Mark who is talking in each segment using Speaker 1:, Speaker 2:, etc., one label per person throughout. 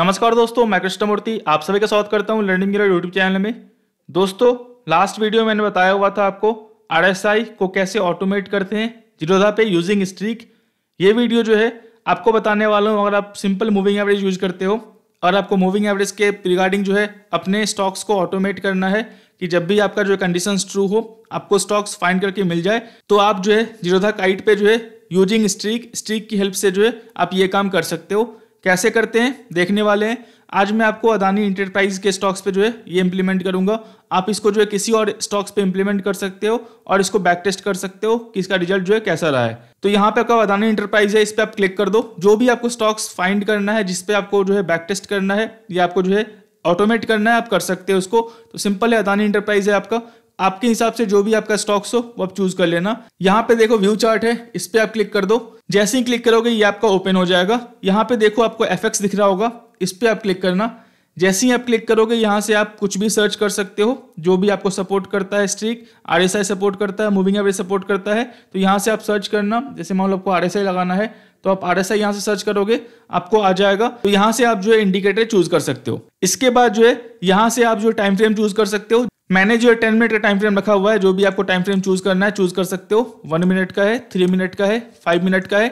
Speaker 1: नमस्कार दोस्तों मैं कृष्णमूर्ति आप सभी का स्वागत करता हूं लर्निंग मीरा यूट्यूब चैनल में दोस्तों लास्ट वीडियो मैंने बताया हुआ था आपको आर को कैसे ऑटोमेट करते हैं जिरोधा पे यूजिंग स्ट्रीक ये वीडियो जो है आपको बताने वाला हूं अगर आप सिंपल मूविंग एवरेज यूज करते हो और आपको मूविंग एवरेज के रिगार्डिंग जो है अपने स्टॉक्स को ऑटोमेट करना है कि जब भी आपका जो कंडीशन ट्रू हो आपको स्टॉक्स फाइंड करके मिल जाए तो आप जो है जीरोधा काइट पर जो है यूजिंग स्ट्रीक स्ट्रीक की हेल्प से जो है आप ये काम कर सकते हो कैसे करते हैं देखने वाले हैं आज मैं आपको अदानी इंटरप्राइज के स्टॉक्स पे जो है ये इंप्लीमेंट करूंगा आप इसको जो है किसी और स्टॉक्स पे इंप्लीमेंट कर सकते हो और इसको बैक टेस्ट कर सकते हो कि इसका रिजल्ट जो है कैसा रहा है तो यहाँ पे आपका अदानी इंटरप्राइज है इस पर आप क्लिक कर दो जो भी आपको स्टॉक्स फाइंड करना है जिसपे आपको जो है बैक टेस्ट करना है या आपको जो है ऑटोमेट करना है आप कर सकते हो उसको तो सिंपल है अदानी इंटरप्राइज है आपका आपके हिसाब से जो भी आपका स्टॉक्स हो वो आप चूज कर लेना यहाँ पे देखो व्यू चार्ट है इस पर आप क्लिक कर दो जैसे ही क्लिक करोगे ये आपका ओपन हो जाएगा यहाँ पे देखो आपको एफ दिख रहा होगा इस पर आप क्लिक करना जैसे ही आप क्लिक करोगे यहाँ से आप कुछ भी सर्च कर सकते हो जो भी आपको सपोर्ट करता है स्ट्रीक आर सपोर्ट करता है मूविंग एवरेज सपोर्ट करता है तो यहाँ से आप सर्च करना जैसे मान लो आपको आर लगाना है तो आप आर एस आई यहाँ से सर्च करोगे आपको आ जाएगा तो यहाँ से आप जो है इंडिकेटर चूज कर सकते हो इसके बाद जो है यहाँ से आप जो टाइम फ्रेम चूज कर सकते हो मैंने जो है टेन मिनट का टाइम फ्रेम रखा हुआ है जो भी आपको टाइम फ्रेम चूज करना है चूज कर सकते हो वन मिनट का है थ्री मिनट का है फाइव मिनट का है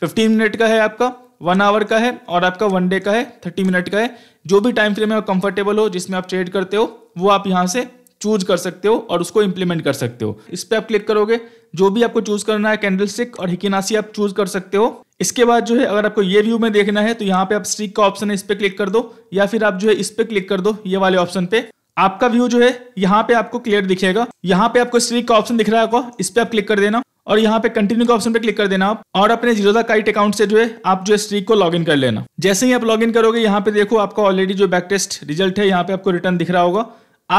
Speaker 1: फिफ्टीन मिनट का है आपका वन आवर का है और आपका वन डे का है थर्टी मिनट का है जो भी टाइम फ्रेम है कंफर्टेबल हो जिसमें आप ट्रेड करते हो वो आप यहाँ से चूज कर सकते हो और उसको इंप्लीमेंट कर सकते हो इस पर आप क्लिक करोगे जो भी आपको चूज करना है कैंडल स्टिक और हिकिनासी आप चूज कर सकते हो इसके बाद जो है अगर आपको ये व्यू में देखना है तो यहाँ पे आप स्टिक का ऑप्शन है इस पर क्लिक कर दो या फिर आप जो है इस पर क्लिक कर दो ये वाले ऑप्शन पे आपका व्यू जो है यहाँ पे आपको क्लियर दिखेगा यहाँ पे आपको स्ट्रीक का ऑप्शन दिख रहा है इस पर आप क्लिक कर देना और यहाँ पे कंटिन्यू के ऑप्शन पे क्लिक कर देना आप और अपने जीरो काइट अकाउंट से जो है आप जो है स्ट्रीक को लॉगिन कर लेना जैसे ही आप लॉगिन करोगे यहाँ पे देखो आपका ऑलरेडी जो बैक टेस्ट रिजल्ट है यहाँ पे आपको रिटर्न दिख रहा होगा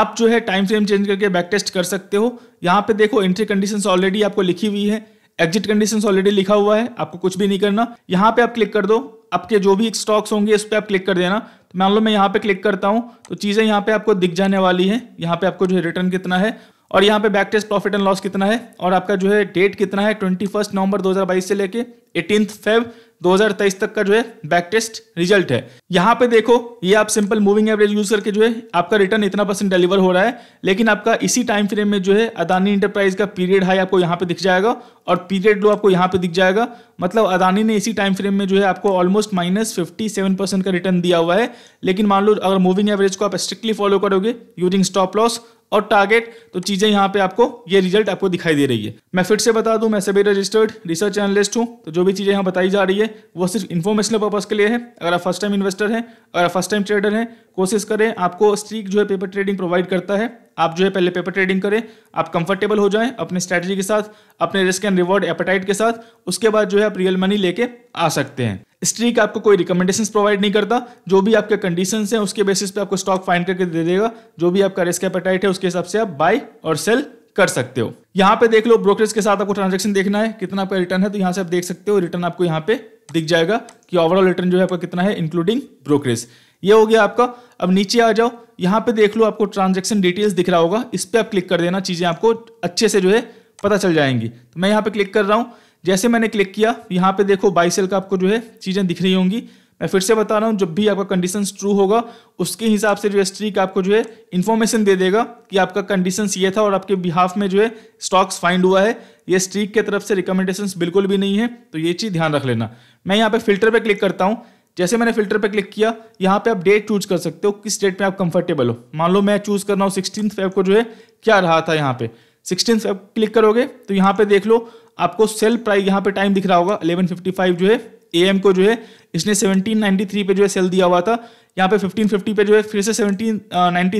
Speaker 1: आप जो है टाइम फ्रेम चेंज करके बैक टेस्ट कर सकते हो यहाँ पे देखो एंट्री कंडीशन ऑलरेडी आपको लिखी हुई है एग्जिट कंडीशन ऑलरेडी लिखा हुआ है आपको कुछ भी नहीं करना यहाँ पे आप क्लिक कर दो आपके जो भी स्टॉक्स होंगे इस पर आप क्लिक कर देना तो मान लो मैं यहाँ पे क्लिक करता हूँ तो चीज़ें यहाँ पे आपको दिख जाने वाली है यहाँ पे आपको जो है रिटर्न कितना है और यहाँ पे back test profit and loss कितना है और आपका जो है डेट कितना है ट्वेंटी फर्स्ट नवंबर 2022 से लेके एटीन फेब 2023 तक का जो है बैक टेस्ट रिजल्ट है यहाँ पे देखो ये आप सिंपल मूविंग एवरेज यूज करके जो है आपका रिटर्न इतना परसेंट डिलीवर हो रहा है लेकिन आपका इसी टाइम फ्रेम में जो है अदानी इंटरप्राइज का पीरियड हाई आपको यहाँ पे दिख जाएगा और पीरियड लो आपको यहाँ पे दिख जाएगा मतलब अदानी ने इसी टाइम फ्रेम में जो है आपको almost minus fifty seven percent का रिटर्न दिया हुआ है लेकिन मान लो अगर मूविंग एवरेज को आप स्ट्रिक्टली फॉलो करोगे यूजिंग स्टॉप लॉस और टारगेट तो चीज़ें यहाँ पे आपको ये रिजल्ट आपको दिखाई दे रही है मैं फिर से बता दूं मैं सभी रजिस्टर्ड रिसर्च एनलिस्ट हूँ तो जो भी चीज़ें यहाँ बताई जा रही है वो सिर्फ इन्फॉर्मेशनल पर्पज़ के लिए है अगर आप फर्स्ट टाइम इन्वेस्टर हैं अगर आप फर्स्ट टाइम ट्रेडर हैं कोशिश करें आपको स्ट्रीक जो है पेपर ट्रेडिंग प्रोवाइड करता है आप जो है पहले पेपर ट्रेडिंग करें आप कंफर्टेबल हो जाएं अपने स्ट्रैटेजी के साथ अपने रिस्क एंड रिवॉर्ड एपेटाइट के साथ उसके बाद जो है आप रियल मनी लेके आ सकते हैं स्ट्रीक आपको कोई रिकमेंडेशन प्रोवाइड नहीं करता जो भी आपके कंडीशन है उसके बेसिस पे आपको स्टॉक फाइंड करके दे देगा जो भी आपका रिस्क एपेटाइट है उसके हिसाब से आप बाय और सेल कर सकते हो यहाँ पे देख लो ब्रोकरेज के साथ आपको ट्रांजेक्शन देखना है कितना आपका रिटर्न है तो यहाँ से आप देख सकते हो रिटर्न आपको यहाँ पे दिख जाएगा कि ओवरऑल रिटर्न जो है आपका कितना है इंक्लूडिंग ब्रोकरेज ये हो गया आपका अब नीचे आ जाओ यहां पे देख लो आपको ट्रांजेक्शन डिटेल्स दिख रहा होगा इस पर आप क्लिक कर देना चीज़ें आपको अच्छे से जो है पता चल जाएंगी तो मैं यहां पे क्लिक कर रहा हूँ जैसे मैंने क्लिक किया यहाँ पे देखो बाई सेल का आपको जो है चीज़ें दिख रही होंगी मैं फिर से बता रहा हूं जब भी आपका कंडीशन ट्रू होगा उसके हिसाब से जो है स्ट्रीक आपको जो है इन्फॉर्मेशन दे देगा कि आपका कंडीशन ये था और आपके बिहाफ में जो है स्टॉक्स फाइंड हुआ है ये स्ट्रीक के तरफ से रिकमेंडेशन बिल्कुल भी नहीं है तो ये चीज़ ध्यान रख लेना मैं यहाँ पे फिल्टर पर क्लिक करता हूँ जैसे मैंने फिल्टर पे क्लिक किया यहाँ पे आप डेट चूज कर सकते हो किस डेट में आप कंफर्टेबल हो मान लो मैं चूज कर रहा हूँ सिक्सटीन फेब को जो है क्या रहा था यहाँ पे सिक्सटीन फेब क्लिक करोगे तो यहाँ पे देख लो आपको सेल प्राइस यहाँ पे टाइम दिख रहा होगा अलेवन फिफ्टी फाइव जो है ए को जो है इसने थ्री पे जो है सेल दिया हुआ था यहाँ पे फिफ्टी पे जो है फिर से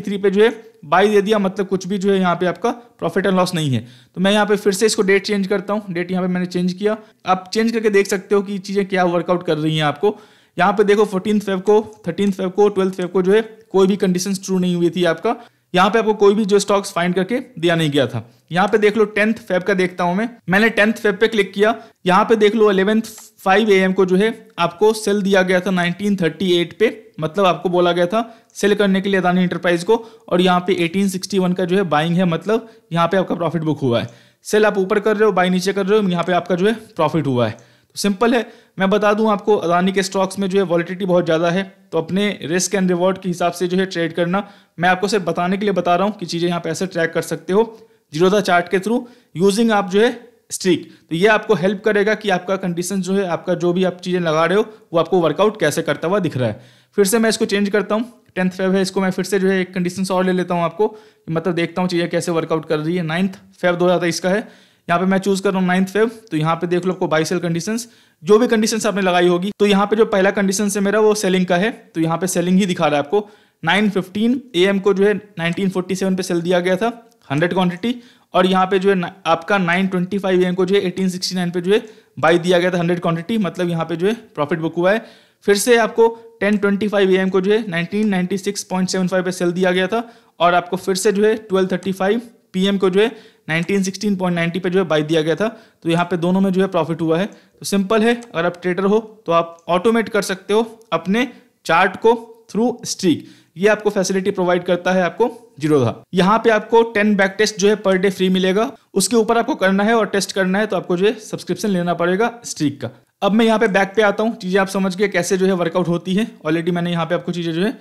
Speaker 1: थ्री पे जो है बाई दे दिया मतलब कुछ भी जो है यहाँ पे आपका प्रॉफिट एंड लॉस नहीं है तो मैं यहाँ पे फिर से इसको डेट चेंज करता हूँ डेट यहाँ पे मैंने चेंज किया आप चेंज करके देख सकते हो कि चीज़ें क्या वर्कआउट कर रही हैं आपको यहाँ पे देखो फोर्टीन फेब को थर्टीन फेब को ट्वेल्थ फेब को जो है कोई भी कंडीशन ट्रू नहीं हुई थी आपका यहाँ पे आपको कोई भी जो स्टॉक्स फाइंड करके दिया नहीं गया था यहाँ पे देख लो टेंथ फेब का देखता हूँ मैं मैंने टेंथ फेब पे क्लिक किया यहाँ पे देख लो अलेवेंथ फाइव ए को जो है आपको सेल दिया गया था 1938 पे मतलब आपको बोला गया था सेल करने के लिए अदानी इंटरप्राइज को और यहाँ पे 1861 का जो है बाइंग है मतलब यहाँ पे आपका प्रॉफिट बुक हुआ है सेल आप ऊपर कर रहे हो बाई नीचे कर रहे हो यहाँ पे आपका जो है प्रॉफिट हुआ है सिंपल है मैं बता दूं आपको अदानी के स्टॉक्स में जो है वॉलिटिटी बहुत ज़्यादा है तो अपने रिस्क एंड रिवॉर्ड के हिसाब से जो है ट्रेड करना मैं आपको सिर्फ बताने के लिए बता रहा हूँ कि चीज़ें यहां पे ऐसे ट्रैक कर सकते हो जीरोधा चार्ट के थ्रू यूजिंग आप जो है स्ट्रीक तो ये आपको हेल्प करेगा कि आपका कंडीशन जो है आपका जो भी आप चीज़ें लगा रहे हो वो आपको वर्कआउट कैसे करता हुआ दिख रहा है फिर से मैं इसको चेंज करता हूँ टेंथ फेब है इसको मैं फिर से जो है एक कंडीशन और ले लेता हूँ आपको मतलब देखता हूँ चीज़ें कैसे वर्कआउट कर रही है नाइन्थ फेब दो इसका है यहाँ पे मैं चूज कर रहा हूँ नाइन्थ फेव तो यहाँ पे देख लो आपको बाई सेल कंडीशन जो भी कंडीशन आपने लगाई होगी तो यहाँ पे जो पहला कंडीशन है मेरा वो सेलिंग का है तो यहाँ पे सेलिंग ही दिखा रहा है आपको 915 एम को जो है 1947 पे सेल दिया गया था 100 क्वांटिटी और यहाँ पे जो है आपका 925 एम को जो है 1869 पे जो है बाई दिया गया था 100 क्वांटिटी मतलब यहाँ पे जो है प्रॉफिट बुक हुआ है फिर से आपको 1025 एम को जो है 1996.75 पे सेल दिया गया था और आपको फिर से जो है 1235 पीएम को जो है 1916.90 पे जो है बाई दिया गया था तो यहाँ पे दोनों में जो है प्रॉफिट हुआ है तो सिंपल है अगर आप ट्रेडर हो तो आप ऑटोमेट कर सकते हो अपने चार्ट को थ्रू स्ट्रीक ये आपको फैसिलिटी प्रोवाइड करता है आपको जीरो था यहाँ पे आपको 10 बैक टेस्ट जो है पर डे फ्री मिलेगा उसके ऊपर आपको करना है और टेस्ट करना है तो आपको जो है सब्सक्रिप्शन लेना पड़ेगा स्ट्रीक का अब मैं यहाँ पे बैक पे आता हूँ चीज़ें आप समझ गए कैसे जो है वर्कआउट होती है ऑलरेडी मैंने यहाँ पे आपको चीज़ें जो है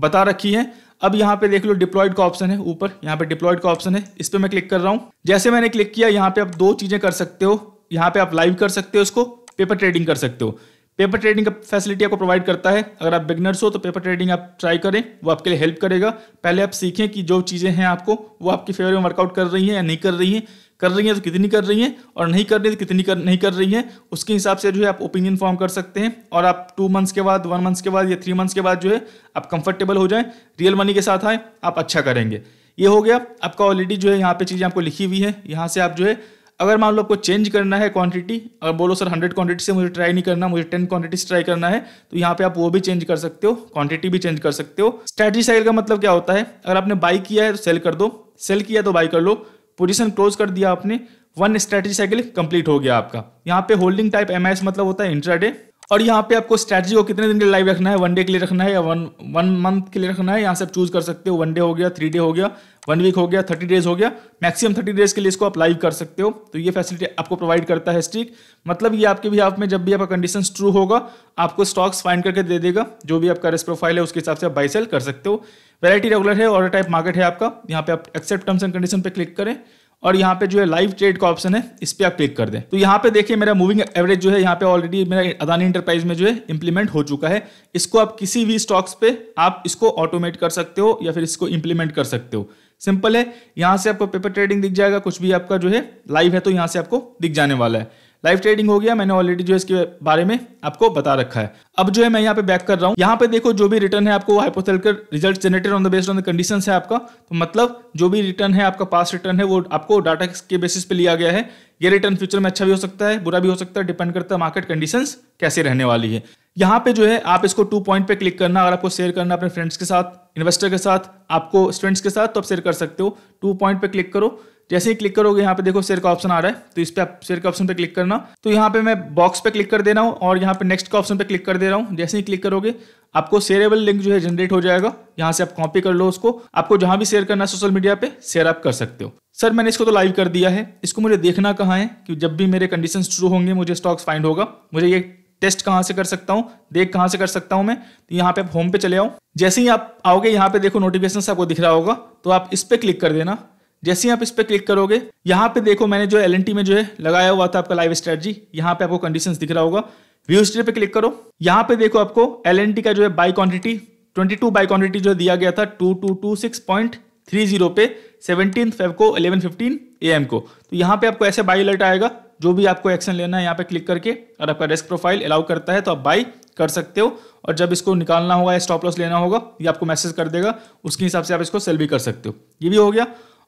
Speaker 1: बता रखी है अब यहाँ पे देख लो डिप्लॉयड का ऑप्शन है ऊपर यहाँ पे डिप्लॉयड का ऑप्शन है इस पर मैं क्लिक कर रहा हूँ जैसे मैंने क्लिक किया यहाँ पे आप दो चीज़ें कर सकते हो यहाँ पे आप लाइव कर सकते हो इसको पेपर ट्रेडिंग कर सकते हो पेपर ट्रेडिंग का फैसिलिटी आपको प्रोवाइड करता है अगर आप बिगनर्स हो तो पेपर ट्रेडिंग आप ट्राई करें वो आपके लिए हेल्प करेगा पहले आप सीखें कि जो चीज़ें हैं आपको वो आपकी फेवर में वर्कआउट कर रही हैं या नहीं कर रही हैं कर रही हैं तो कितनी कर रही हैं और नहीं कर रही तो कितनी कर नहीं कर रही हैं उसके हिसाब से जो है आप ओपिनियन फॉर्म कर सकते हैं और आप टू मंथ्स के बाद वन मंथ्स के बाद या थ्री मंथ्स के बाद जो है आप कंफर्टेबल हो जाएं रियल मनी के साथ आएँ आप अच्छा करेंगे ये हो गया आपका ऑलरेडी जो है यहाँ पे चीज़ें आपको लिखी हुई है यहाँ से आप जो है अगर मान लो आपको चेंज करना है क्वांटिटी और बोलो सर हंड्रेड क्वांटिटी से मुझे ट्राई नहीं करना मुझे टेन क्वांटिटीज ट्राई करना है तो यहाँ पे आप वो भी चेंज कर सकते हो क्वांटिटी भी चेंज कर सकते हो स्ट्रैटेजी साइल का मतलब क्या होता है अगर आपने बाई किया है तो सेल कर दो सेल किया तो बाई कर लो पोजिशन क्लोज कर दिया आपने वन स्ट्रेटेजी साइकिल कंप्लीट हो गया आपका यहाँ पे होल्डिंग टाइप एमआईएस मतलब होता है इंट्राडे और यहाँ पे आपको स्ट्रैटेजी को कितने दिन के लिए लाइव रखना है वन डे के लिए रखना है या वन वन मंथ के लिए रखना है यहाँ से आप चूज कर सकते हो वन डे हो गया थ्री डे हो गया वन वीक हो गया थर्टी डेज हो गया मैक्सिमम थर्टी डेज के लिए इसको आप लाइव कर सकते हो तो ये फैसिलिटी आपको प्रोवाइड करता है स्टिक मतलब ये आपके भी आप में जब भी आपका कंडीशन ट्रू होगा आपको स्टॉक्स फाइंड करके दे देगा जो भी आपका रिस्क प्रोफाइल है उसके हिसाब से आप बाई सेल कर सकते हो वैरायटी रेगुलर है और टाइप मार्केट है आपका यहाँ पे आप एक्सेप्ट टर्म्स एंड कंडीशन पर क्लिक करें और यहाँ पे जो है लाइव ट्रेड का ऑप्शन है इस पर आप क्लिक कर दें तो यहाँ पे देखिए मेरा मूविंग एवरेज जो है यहाँ पे ऑलरेडी मेरा अदानी इंटरप्राइज में जो है इंप्लीमेंट हो चुका है इसको आप किसी भी स्टॉक्स पे आप इसको ऑटोमेट कर सकते हो या फिर इसको इंप्लीमेंट कर सकते हो सिंपल है यहाँ से आपको पेपर ट्रेडिंग दिख जाएगा कुछ भी आपका जो है लाइव है तो यहाँ से आपको दिख जाने वाला है लाइव ट्रेडिंग हो गया मैंने ऑलरेडी जो इसके बारे में आपको बता रखा है अब जो है मैं यहाँ पे बैक कर रहा हूँ यहाँ पे देखो जो भी रिटर्न है आपको hypothetical result generated on the based on the condition है आपका तो मतलब जो भी रिटर्न है आपका पास रिटर्न है वो आपको डाटा के बेसिस पे लिया गया है ये रिटर्न फ्यूचर में अच्छा भी हो सकता है बुरा भी हो सकता है डिपेंड करता है मार्केट कंडीशन कैसे रहने वाली है यहाँ पे जो है आप इसको टू पॉइंट पे क्लिक करना अगर आपको शेयर करना अपने फ्रेंड्स के साथ इन्वेस्टर के साथ आपको स्टूडेंट्स के साथ तो आप शेयर कर सकते हो टू पॉइंट पे क्लिक करो जैसे तो ही क्लिक करोगे यहाँ पे देखो शेयर का ऑप्शन आ रहा है तो इस पर आप शेयर के ऑप्शन पे क्लिक करना तो यहाँ पे मैं बॉक्स पे क्लिक कर दे रहा हूँ और यहाँ पे नेक्स्ट का ऑप्शन पे क्लिक कर दे रहा हूँ जैसे ही क्लिक करोगे आपको शेयरेबल लिंक जो है जनरेट हो जाएगा यहाँ से आप कॉपी कर लो उसको आपको जहाँ भी शेयर करना है सोशल मीडिया पे शेयर आप कर सकते हो सर मैंने इसको तो लाइव कर दिया है इसको मुझे देखना कहाँ है कि जब भी मेरे कंडीशन ट्रू होंगे मुझे स्टॉक्स फाइंड होगा मुझे ये टेस्ट कहाँ से कर सकता हूँ देख कहाँ से कर सकता हूँ मैं तो यहाँ पे आप होम पे चले आओ जैसे ही आप आओगे यहाँ पे देखो नोटिफिकेशन आपको दिख रहा होगा तो आप इस पर क्लिक कर देना जैसे ही आप इस पर क्लिक करोगे यहाँ पे देखो मैंने जो एल में जो है लगाया हुआ था आपका लाइव स्ट्रेटजी यहाँ पे आपको कंडीशन दिख रहा होगा व्यू हिस्ट्री पे क्लिक करो यहाँ पे देखो आपको एल का जो है बाई क्वांटिटी 22 बाई क्वांटिटी जो दिया गया था 2226.30 पे सेवनटीन फेब को 11:15 एएम को तो यहाँ पे आपको ऐसे बाई अलर्ट आएगा जो भी आपको एक्शन लेना है यहाँ पे क्लिक करके और आपका रिस्क प्रोफाइल अलाउ करता है तो आप बाई कर सकते हो और जब इसको निकालना होगा या स्टॉप लॉस लेना होगा ये आपको मैसेज कर देगा उसके हिसाब से आप इसको सेल भी कर सकते हो ये भी हो गया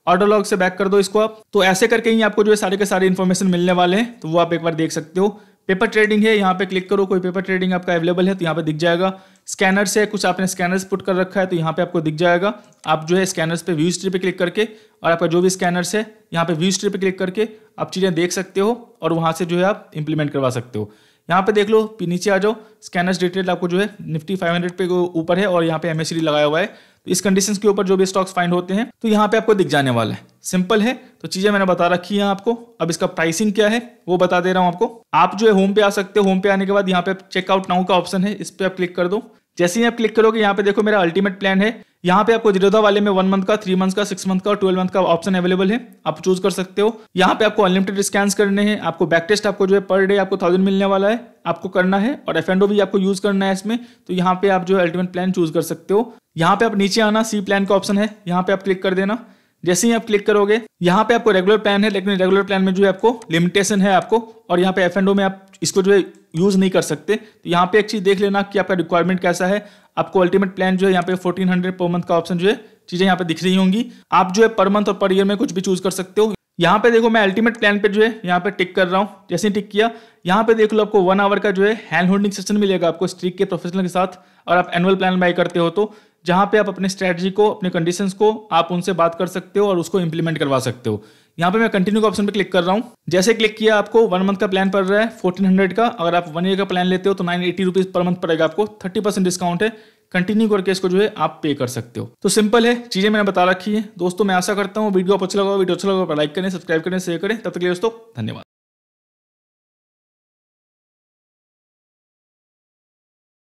Speaker 1: ऑटो लॉग से बैक कर दो इसको आप तो ऐसे करके ही आपको जो है सारे के सारे इन्फॉर्मेशन मिलने वाले हैं तो वो आप एक बार देख सकते हो पेपर ट्रेडिंग है यहाँ पे क्लिक करो कोई पेपर ट्रेडिंग आपका अवेलेबल है तो यहाँ पे दिख जाएगा स्कैनर्स है कुछ आपने स्कैनर्स पुट कर रखा है तो यहाँ पे आपको दिख जाएगा आप जो है स्कैनर्स पे व्यू स्ट्री पे क्लिक करके और आपका जो भी स्कैनर्स है यहाँ पे व्यू स्ट्री पे क्लिक करके आप चीज़ें देख सकते हो और वहाँ से जो है आप इम्प्लीमेंट करवा सकते हो यहाँ पे देख लो नीचे आ जाओ स्कैनर्स डिटेल आपको जो है निफ्टी फाइव पे ऊपर है और यहाँ पे एमएसडी लगाया हुआ है तो इस कंडीशन के ऊपर जो भी स्टॉक्स फाइंड होते हैं तो यहाँ पे आपको दिख जाने वाला है सिंपल है तो चीजें मैंने बता रखी है आपको अब इसका प्राइसिंग क्या है वो बता दे रहा हूँ आपको आप जो है होम पे आ सकते हो होम पे आने के बाद यहाँ पे चेकआउट नाउ का ऑप्शन है इस पर आप क्लिक कर दो जैसे ही आप क्लिक करोगे यहाँ पे देखो मेरा अल्टीमेट प्लान है यहाँ पे आपको जिरोधा वाले में वन मंथ का थ्री मंथ का सिक्स मंथ का ट्वेल्व मंथ का ऑप्शन अवेलेबल है आप चूज कर सकते हो यहाँ पे आपको अनलिमिटेड स्कैन करने हैं आपको बैक टेस्ट आपको जो है पर डे आपको थाउजेंड मिलने वाला है आपको करना है और एफ एंड भी आपको यूज करना है इसमें तो यहाँ पे आप जो है अल्टीमेट प्लान चूज कर सकते हो यहाँ पे आप नीचे आना सी प्लान का ऑप्शन है यहाँ पे आप क्लिक कर देना जैसे ही आप क्लिक करोगे यहाँ पे आपको रेगुलर प्लान है लेकिन रेगुलर प्लान में जो है आपको लिमिटेशन है आपको और यहाँ पे एफ एंड में आप इसको जो है यूज़ नहीं कर सकते तो यहाँ पे एक चीज़ देख लेना कि आपका रिक्वायरमेंट कैसा है आपको अल्टीमेट प्लान जो है यहाँ पे 1400 पर मंथ का ऑप्शन जो है चीज़ें यहाँ पे दिख रही होंगी आप जो है पर मंथ और पर ईयर में कुछ भी चूज़ कर सकते हो यहाँ पे देखो मैं अल्टीमेट प्लान पे जो है यहाँ पे टिक कर रहा हूँ जैसे ही टिक किया यहाँ पे देख लो आपको वन आवर का जो है हैंड होल्डिंग सेशन मिलेगा आपको स्ट्रीक के प्रोफेशनल के साथ और आप एनुअल प्लान बाय करते हो तो जहाँ पे आप अपने स्ट्रेटजी को अपने कंडीशन को आप उनसे बात कर सकते हो और उसको इम्प्लीमेंट करवा सकते हो यहाँ पे मैं कंटिन्यू ऑप्शन पे क्लिक कर रहा हूँ जैसे क्लिक किया आपको वन मंथ का प्लान पड़ रहा है फोर्टीन हंड्रेड का अगर आप वन ईयर का प्लान लेते हो तो nine eighty rupees per month पड़ेगा आपको थर्टी परसेंट डिस्काउंट है कंटिन्यू करके इसको जो है आप पे कर सकते हो तो सिंपल है चीजें मैंने बता रखी है दोस्तों मैं आशा करता हूँ वीडियो अच्छा लगा वीडियो अच्छा लगा लाइक तो करें सब्सक्राइब करें शेयर करें तब तक लिए दोस्तों धन्यवाद